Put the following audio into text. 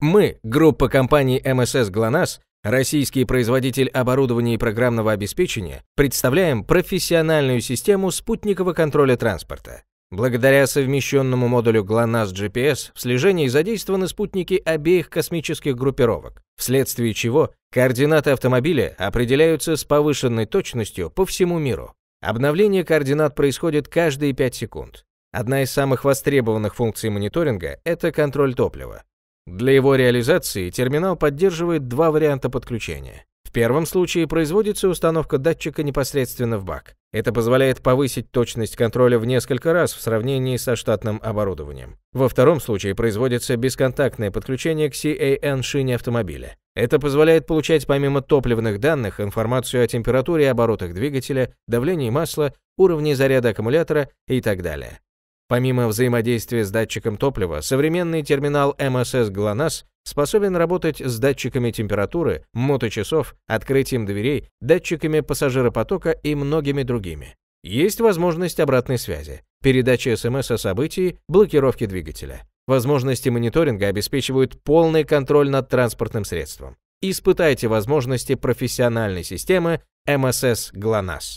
Мы, группа компаний МСС «ГЛОНАСС», российский производитель оборудования и программного обеспечения, представляем профессиональную систему спутникового контроля транспорта. Благодаря совмещенному модулю GLONASS GPS в слежении задействованы спутники обеих космических группировок, вследствие чего координаты автомобиля определяются с повышенной точностью по всему миру. Обновление координат происходит каждые 5 секунд. Одна из самых востребованных функций мониторинга – это контроль топлива. Для его реализации терминал поддерживает два варианта подключения. В первом случае производится установка датчика непосредственно в бак. Это позволяет повысить точность контроля в несколько раз в сравнении со штатным оборудованием. Во втором случае производится бесконтактное подключение к CAN-шине автомобиля. Это позволяет получать помимо топливных данных информацию о температуре и оборотах двигателя, давлении масла, уровне заряда аккумулятора и так далее. Помимо взаимодействия с датчиком топлива, современный терминал МСС «ГЛОНАСС» способен работать с датчиками температуры, моточасов, открытием дверей, датчиками пассажиропотока и многими другими. Есть возможность обратной связи, передачи СМС о событии, блокировки двигателя. Возможности мониторинга обеспечивают полный контроль над транспортным средством. Испытайте возможности профессиональной системы МСС «ГЛОНАСС».